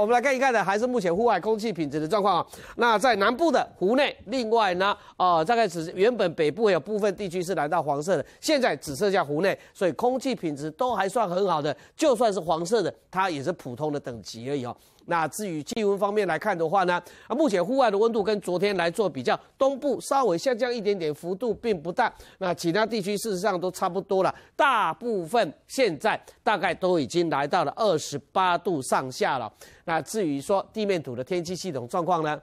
我们来看一看的，还是目前户外空气品质的状况啊。那在南部的湖内，另外呢，大概只是原本北部有部分地区是来到黄色的，现在只剩下湖内，所以空气品质都还算很好的，就算是黄色的，它也是普通的等级而已哦。那至于气温方面来看的话呢，啊，目前户外的温度跟昨天来做比较，东部稍微下降一点点，幅度并不大。那其他地区事实上都差不多了，大部分现在大概都已经来到了二十八度上下了。那至于说地面土的天气系统状况呢？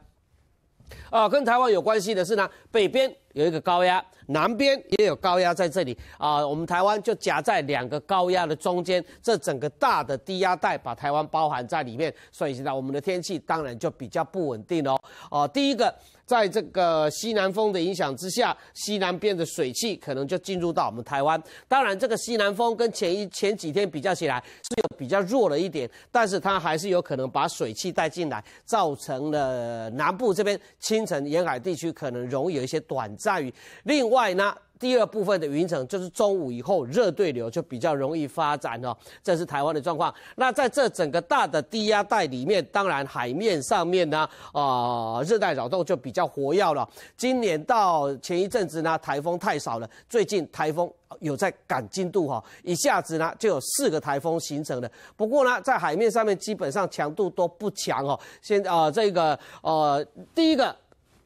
啊，跟台湾有关系的是呢，北边有一个高压，南边也有高压在这里啊，我们台湾就夹在两个高压的中间，这整个大的低压带把台湾包含在里面，所以现在我们的天气当然就比较不稳定哦。啊，第一个。在这个西南风的影响之下，西南边的水汽可能就进入到我们台湾。当然，这个西南风跟前一前几天比较起来是有比较弱了一点，但是它还是有可能把水汽带进来，造成了南部这边清晨沿海地区可能容易有一些短暂雨。另外呢。第二部分的云层就是中午以后热对流就比较容易发展哦，这是台湾的状况。那在这整个大的低压带里面，当然海面上面呢，啊，热带扰动就比较活跃了。今年到前一阵子呢，台风太少了，最近台风有在赶进度哈，一下子呢就有四个台风形成了。不过呢，在海面上面基本上强度都不强哦。现啊，这个呃，第一个。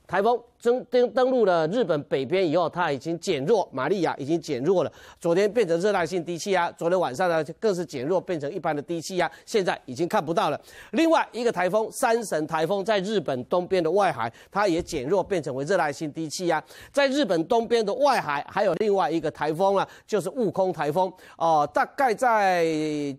台风登登登陆了日本北边以后，它已经减弱，玛利亚已经减弱了。昨天变成热带性低气压，昨天晚上呢更是减弱变成一般的低气压，现在已经看不到了。另外一个台风三神台风在日本东边的外海，它也减弱变成为热带性低气压。在日本东边的外海还有另外一个台风啊，就是悟空台风哦，大概在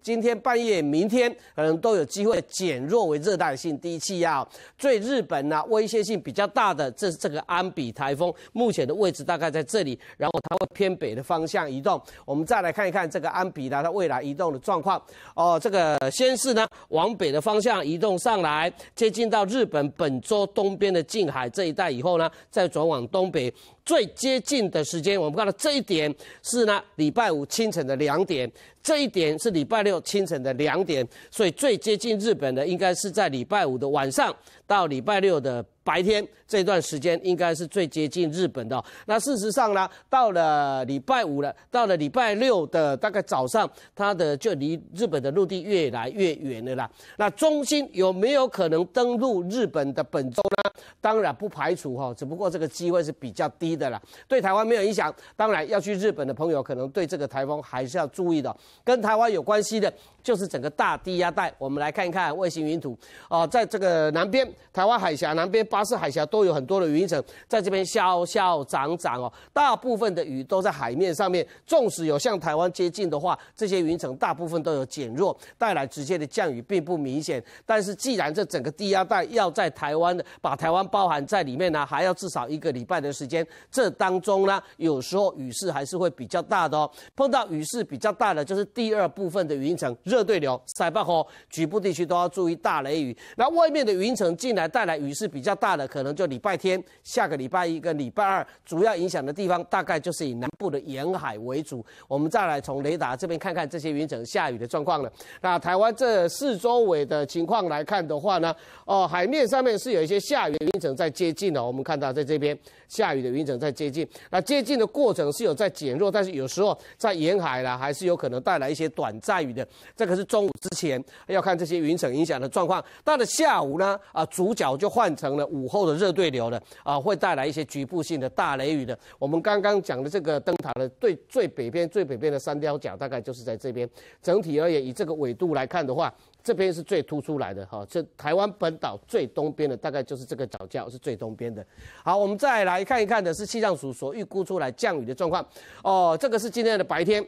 今天半夜、明天可能都有机会减弱为热带性低气压。最日本呢，威胁性比较大的。这是这个安比台风目前的位置大概在这里，然后它会偏北的方向移动。我们再来看一看这个安比达它未来移动的状况。哦，这个先是呢往北的方向移动上来，接近到日本本州东边的近海这一带以后呢，再转往东北。最接近的时间，我们看到这一点是呢礼拜五清晨的两点。这一点是礼拜六清晨的两点，所以最接近日本的应该是在礼拜五的晚上到礼拜六的白天这段时间，应该是最接近日本的。那事实上呢，到了礼拜五了，到了礼拜六的大概早上，它的就离日本的陆地越来越远了啦。那中心有没有可能登陆日本的本州呢？当然不排除哈，只不过这个机会是比较低的啦。对台湾没有影响。当然要去日本的朋友，可能对这个台风还是要注意的。跟台湾有关系的，就是整个大低压带。我们来看一看卫星云图啊，在这个南边，台湾海峡南边、巴士海峡都有很多的云层，在这边消消涨涨哦。大部分的雨都在海面上面。纵使有向台湾接近的话，这些云层大部分都有减弱，带来直接的降雨并不明显。但是既然这整个低压带要在台湾的，把台台湾包含在里面呢，还要至少一个礼拜的时间。这当中呢，有时候雨势还是会比较大的哦。碰到雨势比较大的，就是第二部分的云层热对流、塞班吼，局部地区都要注意大雷雨。那外面的云层进来带来雨势比较大的，可能就礼拜天、下个礼拜一个礼拜二，主要影响的地方大概就是以南部的沿海为主。我们再来从雷达这边看看这些云层下雨的状况了。那台湾这四周围的情况来看的话呢，哦，海面上面是有一些下雨。云层在接近了，我们看到在这边下雨的云层在接近。那接近的过程是有在减弱，但是有时候在沿海啦，还是有可能带来一些短暂雨的。这个是中午之前要看这些云层影响的状况。到了下午呢，啊主角就换成了午后的热对流了，啊会带来一些局部性的大雷雨的。我们刚刚讲的这个灯塔的最最北边、最北边的三雕角，大概就是在这边。整体而言，以这个纬度来看的话。这边是最突出来的哈，这台湾本岛最东边的大概就是这个角教是最东边的。好，我们再来看一看的是气象署所预估出来降雨的状况。哦，这个是今天的白天。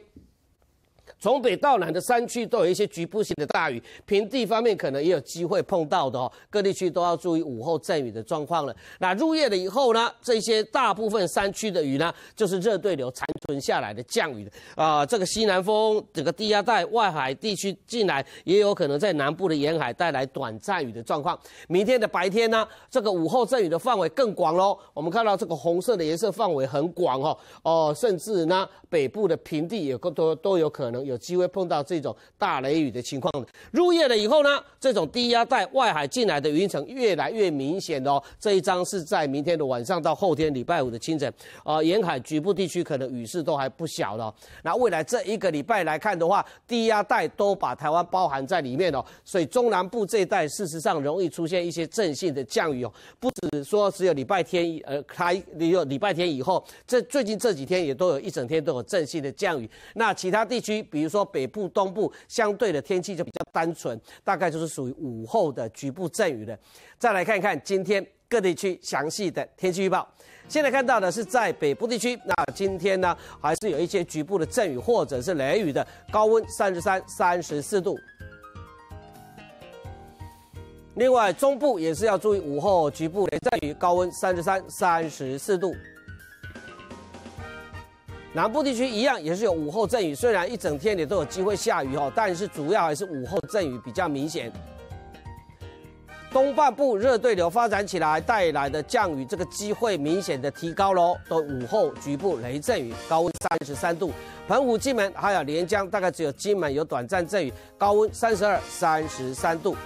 从北到南的山区都有一些局部性的大雨，平地方面可能也有机会碰到的哦。各地区都要注意午后阵雨的状况了。那入夜了以后呢，这些大部分山区的雨呢，就是热对流残存下来的降雨啊。这个西南风，这个低压带外海地区进来，也有可能在南部的沿海带来短暂雨的状况。明天的白天呢，这个午后阵雨的范围更广喽。我们看到这个红色的颜色范围很广哦，哦，甚至呢，北部的平地也都都有可能有。有机会碰到这种大雷雨的情况。入夜了以后呢，这种低压带外海进来的云层越来越明显哦。这一张是在明天的晚上到后天礼拜五的清晨啊，沿海局部地区可能雨势都还不小了。那未来这一个礼拜来看的话，低压带都把台湾包含在里面哦，所以中南部这一带事实上容易出现一些阵性的降雨哦，不止说只有礼拜天呃开有礼拜天以后，这最近这几天也都有一整天都有阵性的降雨。那其他地区比。比如说北部、东部相对的天气就比较单纯，大概就是属于午后的局部阵雨的。再来看一看今天各地区详细的天气预报。现在看到的是在北部地区，那今天呢还是有一些局部的阵雨或者是雷雨的，高温三十三、三十四度。另外中部也是要注意午后局部雷阵雨，高温三十三、三十四度。南部地区一样也是有午后阵雨，虽然一整天里都有机会下雨哦，但是主要还是午后阵雨比较明显。东半部热对流发展起来带来的降雨，这个机会明显的提高喽，都午后局部雷阵雨，高温三十三度。澎湖金门还有连江，大概只有金门有短暂阵雨，高温三十二、三十三度。